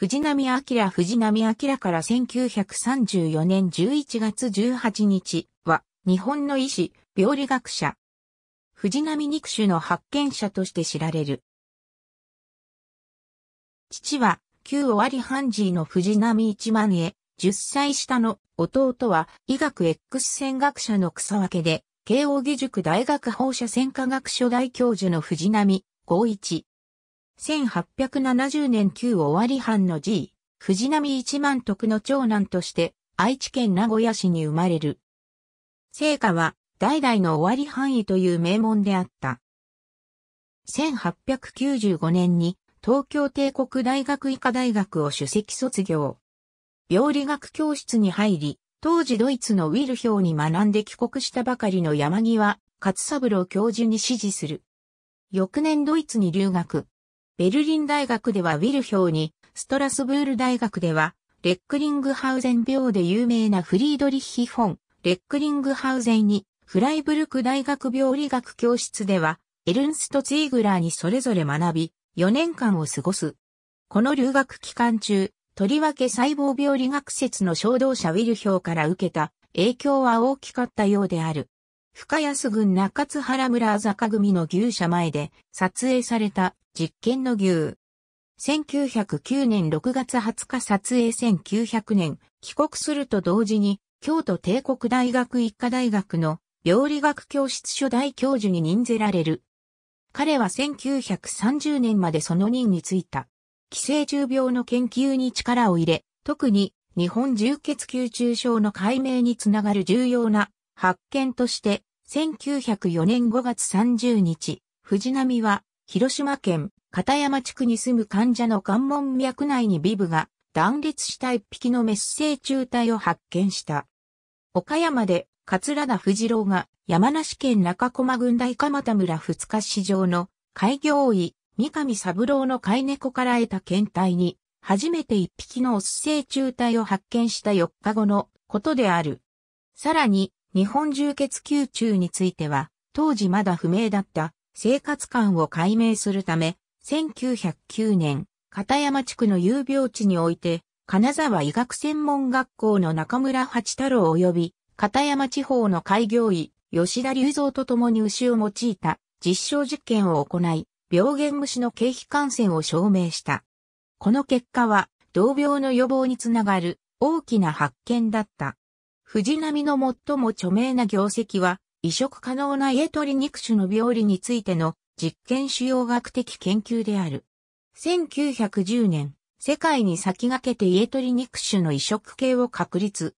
藤波明藤波明から1934年11月18日は、日本の医師、病理学者。藤波肉種の発見者として知られる。父は、旧尾張半ーの藤波一万へ、10歳下の弟は、医学 X 線学者の草分けで、慶応義塾大学放射線科学所大教授の藤波、合一。1870年旧終わり藩の G、藤波一万徳の長男として、愛知県名古屋市に生まれる。聖火は、代々の終わり藩医という名門であった。1895年に、東京帝国大学医科大学を首席卒業。病理学教室に入り、当時ドイツのウィルヒョウに学んで帰国したばかりの山際勝三郎教授に指示する。翌年ドイツに留学。ベルリン大学ではウィルヒョウに、ストラスブール大学では、レックリングハウゼン病で有名なフリードリッヒ・フォン、レックリングハウゼンに、フライブルク大学病理学教室では、エルンスト・ツィーグラーにそれぞれ学び、4年間を過ごす。この留学期間中、とりわけ細胞病理学説の衝動者ウィルヒョウから受けた影響は大きかったようである。深安郡中津原村坂組の牛舎前で撮影された実験の牛。1909年6月20日撮影1900年、帰国すると同時に、京都帝国大学一科大学の病理学教室初代教授に任ぜられる。彼は1930年までその任に就いた。寄生虫病の研究に力を入れ、特に日本重血球中症の解明につながる重要な発見として1904年5月30日、藤波は、広島県片山地区に住む患者の関門脈内にビブが断裂した一匹のメス生虫体を発見した。岡山で、桂田藤郎が山梨県中駒郡大鎌田村二日市場の開業医、三上三郎の飼い猫から得た検体に、初めて一匹のオス性虫体を発見した4日後のことである。さらに、日本充血宮中については、当時まだ不明だった生活感を解明するため、1909年、片山地区の有病地において、金沢医学専門学校の中村八太郎及び、片山地方の開業医、吉田隆三と共に牛を用いた実証実験を行い、病原虫の経皮感染を証明した。この結果は、同病の予防につながる大きな発見だった。藤波の最も著名な業績は、移植可能な家鳥肉種の病理についての実験主要学的研究である。1910年、世界に先駆けて家鳥肉種の移植系を確立。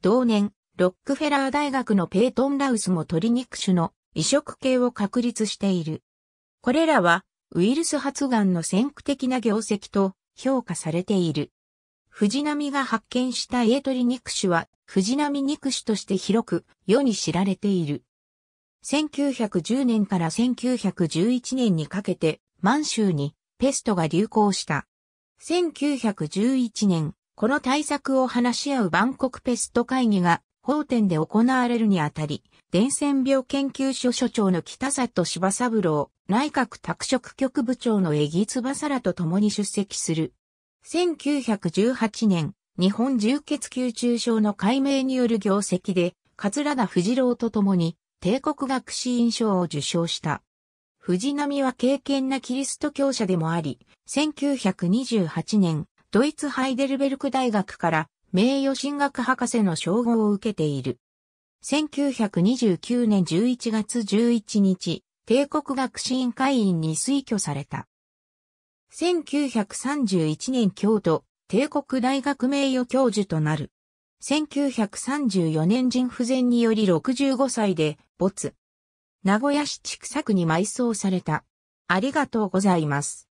同年、ロックフェラー大学のペイトン・ラウスも鳥肉種の移植系を確立している。これらは、ウイルス発がんの先駆的な業績と評価されている。藤波が発見した家鳥肉種は藤波肉種として広く世に知られている。1910年から1911年にかけて満州にペストが流行した。1911年、この対策を話し合う万国ペスト会議が法典で行われるにあたり、伝染病研究所所長の北里柴三郎、内閣拓殖局部長の江木翼らと共に出席する。1918年、日本重血吸中症の解明による業績で、桂田藤郎と共に、帝国学士院賞を受賞した。藤波は敬虔なキリスト教者でもあり、1928年、ドイツハイデルベルク大学から名誉神学博士の称号を受けている。1929年11月11日、帝国学士院会員に推挙された。1931年京都帝国大学名誉教授となる。1934年人不全により65歳で没。名古屋市千種区に埋葬された。ありがとうございます。